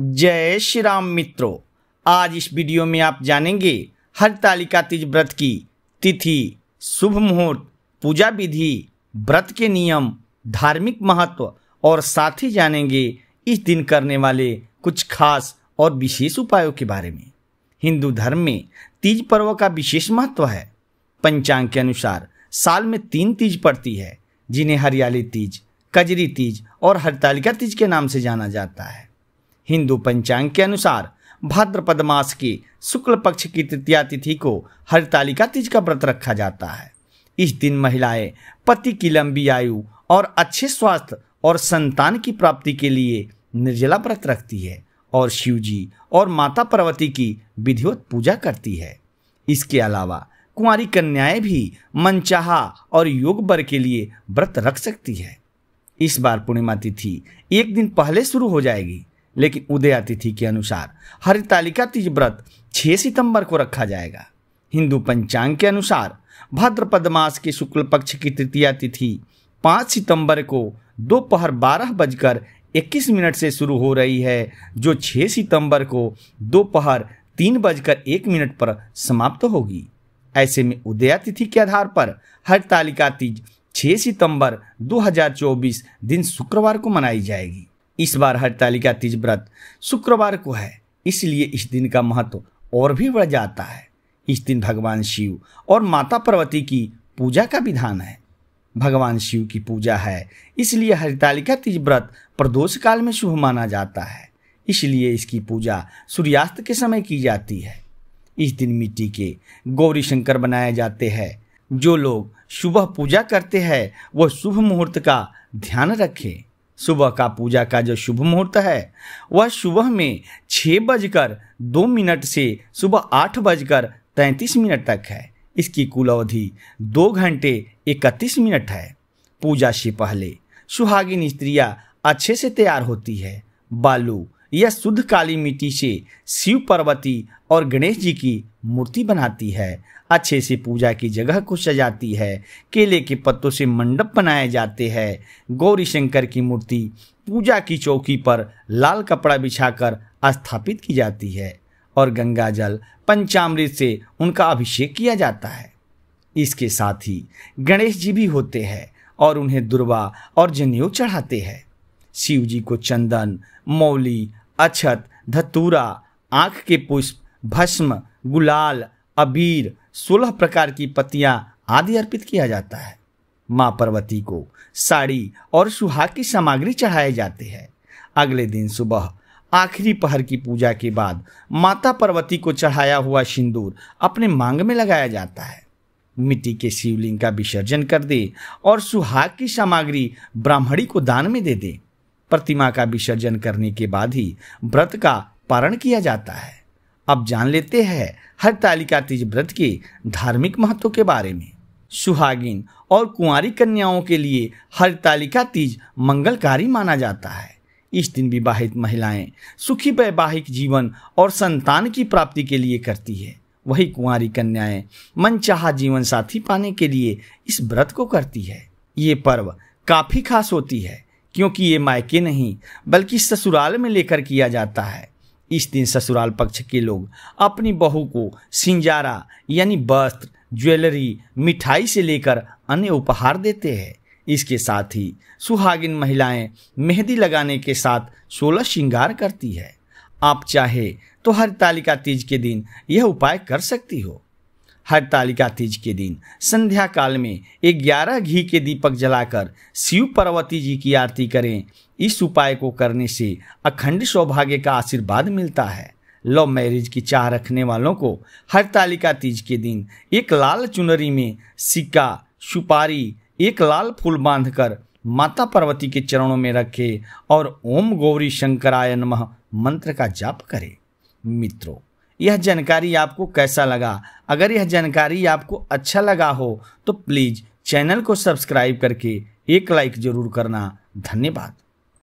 जय श्री राम मित्रों आज इस वीडियो में आप जानेंगे हरतालिका तीज व्रत की तिथि शुभ मुहूर्त पूजा विधि व्रत के नियम धार्मिक महत्व और साथ ही जानेंगे इस दिन करने वाले कुछ खास और विशेष उपायों के बारे में हिंदू धर्म में तीज पर्व का विशेष महत्व है पंचांग के अनुसार साल में तीन तीज पड़ती है जिन्हें हरियाली तीज कजरी तीज और हरतालिका तीज के नाम से जाना जाता है हिंदू पंचांग के अनुसार भाद्रपद मास की शुक्ल पक्ष की तृतीया तिथि को हरितालिका तीज का व्रत रखा जाता है इस दिन महिलाएं पति की लंबी आयु और अच्छे स्वास्थ्य और संतान की प्राप्ति के लिए निर्जला व्रत रखती है और शिवजी और माता पार्वती की विधिवत पूजा करती है इसके अलावा कुंवारी कन्याएं भी मनचाहा और योग बर के लिए व्रत रख सकती है इस बार पूर्णिमा तिथि एक दिन पहले शुरू हो जाएगी लेकिन उदया तिथि के अनुसार हरितालिका तीज व्रत 6 सितंबर को रखा जाएगा हिंदू पंचांग के अनुसार भद्रपद मास के शुक्ल पक्ष की तृतीया तिथि 5 सितंबर को दोपहर बारह बजकर इक्कीस मिनट से शुरू हो रही है जो 6 सितंबर को दोपहर तीन बजकर एक मिनट पर समाप्त होगी ऐसे में उदया तिथि के आधार पर हरितालिका तीज 6 सितंबर 2024 दिन शुक्रवार को मनाई जाएगी इस बार हड़ताली का तीज व्रत शुक्रवार को है इसलिए इस दिन का महत्व और भी बढ़ जाता है इस दिन भगवान शिव और माता पार्वती की पूजा का विधान है भगवान शिव की पूजा है इसलिए हरितालिका तीज व्रत प्रदोष काल में शुभ माना जाता है इसलिए इसकी पूजा सूर्यास्त के समय की जाती है इस दिन मिट्टी के गौरी शंकर बनाए जाते हैं जो लोग सुबह पूजा करते हैं वह शुभ मुहूर्त का ध्यान रखें सुबह का पूजा का जो शुभ मुहूर्त है वह सुबह में छः बजकर दो मिनट से सुबह आठ बजकर तैंतीस मिनट तक है इसकी कुल अवधि दो घंटे इकतीस मिनट है पूजा से पहले सुहागिन स्त्रियाँ अच्छे से तैयार होती है बालू या शुद्ध काली मिट्टी से शिव पार्वती और गणेश जी की मूर्ति बनाती है अच्छे से पूजा की जगह को सजाती है केले के पत्तों से मंडप बनाए जाते हैं गौरी शंकर की मूर्ति पूजा की चौकी पर लाल कपड़ा बिछाकर स्थापित की जाती है और गंगा जल पंचामृत से उनका अभिषेक किया जाता है इसके साथ ही गणेश जी भी होते हैं और उन्हें दुर्वा और जनेऊ चढ़ाते हैं शिव जी को चंदन मौली अछत धतूरा आँख के पुष्प भस्म गुलाल अबीर सोलह प्रकार की पत्तियां आदि अर्पित किया जाता है माँ पार्वती को साड़ी और सुहाग की सामग्री चढ़ाए जाते हैं अगले दिन सुबह आखिरी पहर की पूजा के बाद माता पार्वती को चढ़ाया हुआ सिंदूर अपने मांग में लगाया जाता है मिट्टी के शिवलिंग का विसर्जन कर दे और सुहाग की सामग्री ब्राह्मणी को दान में दे दे प्रतिमा का विसर्जन करने के बाद ही व्रत का पारण किया जाता है अब जान लेते हैं हरतालिका तीज व्रत के धार्मिक महत्व के बारे में सुहागिन और कुंवारी कन्याओं के लिए हर तालिका तीज मंगलकारी माना जाता है इस दिन विवाहित महिलाएं सुखी वैवाहिक जीवन और संतान की प्राप्ति के लिए करती है वही कुंवारी कन्याएं मनचाहा जीवन साथी पाने के लिए इस व्रत को करती है ये पर्व काफ़ी खास होती है क्योंकि ये मायके नहीं बल्कि ससुराल में लेकर किया जाता है इस दिन ससुराल पक्ष के लोग अपनी बहू को सिंजारा यानी वस्त्र ज्वेलरी मिठाई से लेकर अन्य उपहार देते हैं इसके साथ ही सुहागिन महिलाएं मेहंदी लगाने के साथ सोलह श्रृंगार करती है आप चाहे तो हरितालिका तीज के दिन यह उपाय कर सकती हो हरतालिका तीज के दिन संध्या काल में एक ग्यारह घी के दीपक जलाकर शिव पार्वती जी की आरती करें इस उपाय को करने से अखंड सौभाग्य का आशीर्वाद मिलता है लव मैरिज की चाह रखने वालों को हरतालिका तीज के दिन एक लाल चुनरी में सिक्का सुपारी एक लाल फूल बांधकर माता पार्वती के चरणों में रखे और ओम गौरी शंकराय नमः मंत्र का जाप करें मित्रों यह जानकारी आपको कैसा लगा अगर यह जानकारी आपको अच्छा लगा हो तो प्लीज़ चैनल को सब्सक्राइब करके एक लाइक ज़रूर करना धन्यवाद